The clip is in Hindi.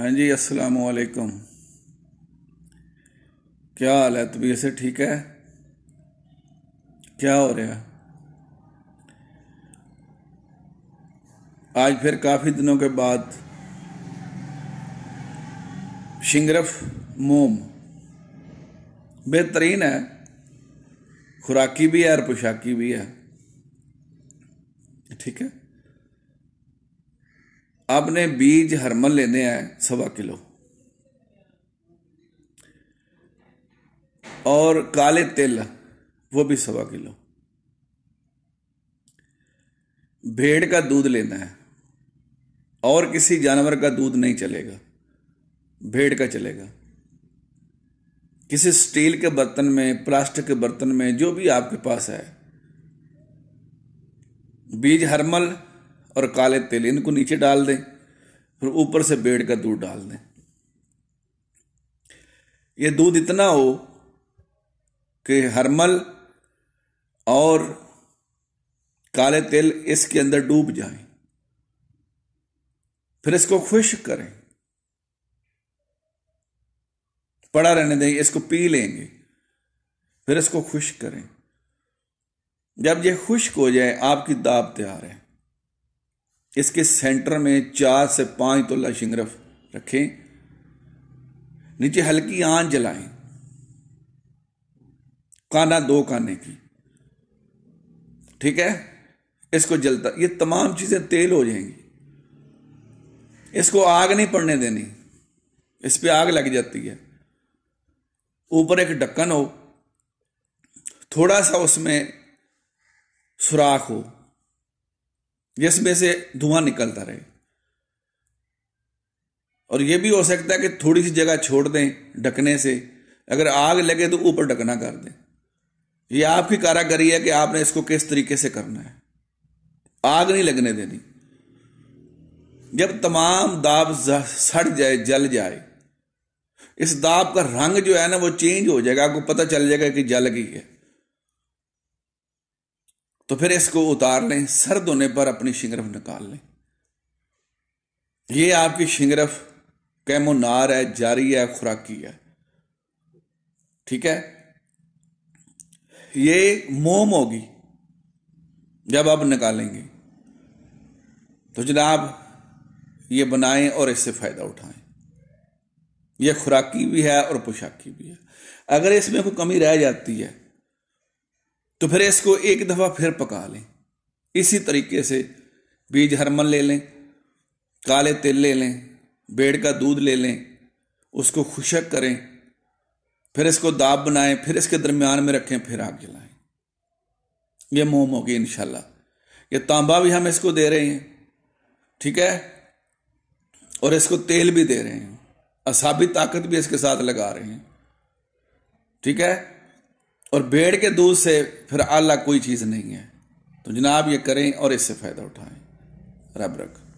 हाँ जी अस्सलाम वालेकुम क्या हाल है तबीयत से ठीक है क्या हो रहा आज फिर काफ़ी दिनों के बाद शिंगरफ मोम बेहतरीन है खुराकी भी है और पोशाकी भी है ठीक है आपने बीज हरमल लेने हैं सवा किलो और काले तिल वो भी सवा किलो भेड़ का दूध लेना है और किसी जानवर का दूध नहीं चलेगा भेड़ का चलेगा किसी स्टील के बर्तन में प्लास्टिक के बर्तन में जो भी आपके पास है बीज हरमल और काले तिल इनको नीचे डाल दें फिर ऊपर से बेड़ का दूध डाल दें ये दूध इतना हो कि हरमल और काले तेल इसके अंदर डूब जाए फिर इसको खुश करें पड़ा रहने दें इसको पी लेंगे फिर इसको खुश करें जब ये खुश्क हो जाए आपकी दाब तैयार है इसके सेंटर में चार से पांच तोला शिंगरफ रखें नीचे हल्की आंच जलाएं काना दो काने की ठीक है इसको जलता ये तमाम चीज़ें तेल हो जाएंगी इसको आग नहीं पड़ने देनी इस पर आग लग जाती है ऊपर एक ढक्कन हो थोड़ा सा उसमें सुराख हो जिसमें से धुआं निकलता रहे और यह भी हो सकता है कि थोड़ी सी जगह छोड़ दें ढकने से अगर आग लगे तो ऊपर ढकना कर दें यह आपकी कारागरी है कि आपने इसको किस तरीके से करना है आग नहीं लगने देनी जब तमाम दाब सड़ जाए जल जाए इस दाब का रंग जो है ना वो चेंज हो जाएगा आपको पता चल जाएगा कि जल गई है तो फिर इसको उतार लें सर्द होने पर अपनी शिंगरफ निकाल लें ये आपकी शिंगरफ कैमोनार है जारी है खुराकी है ठीक है ये मोम होगी जब आप निकालेंगे तो जनाब ये बनाएं और इससे फायदा उठाएं यह खुराकी भी है और पोशाकी भी है अगर इसमें कोई कमी रह जाती है तो फिर इसको एक दफ़ा फिर पका लें इसी तरीके से बीज हरमन ले लें काले तिल ले लें बेड़ का दूध ले लें उसको खुशक करें फिर इसको दाब बनाएं फिर इसके दरमियान में रखें फिर आग जलाएं ये मोम होगी इनशाला ये तांबा भी हम इसको दे रहे हैं ठीक है और इसको तेल भी दे रहे हैं असाबी ताकत भी इसके साथ लगा रहे हैं ठीक है और भेड़ के दूध से फिर आला कोई चीज़ नहीं है तो जनाब ये करें और इससे फ़ायदा उठाएं रब रख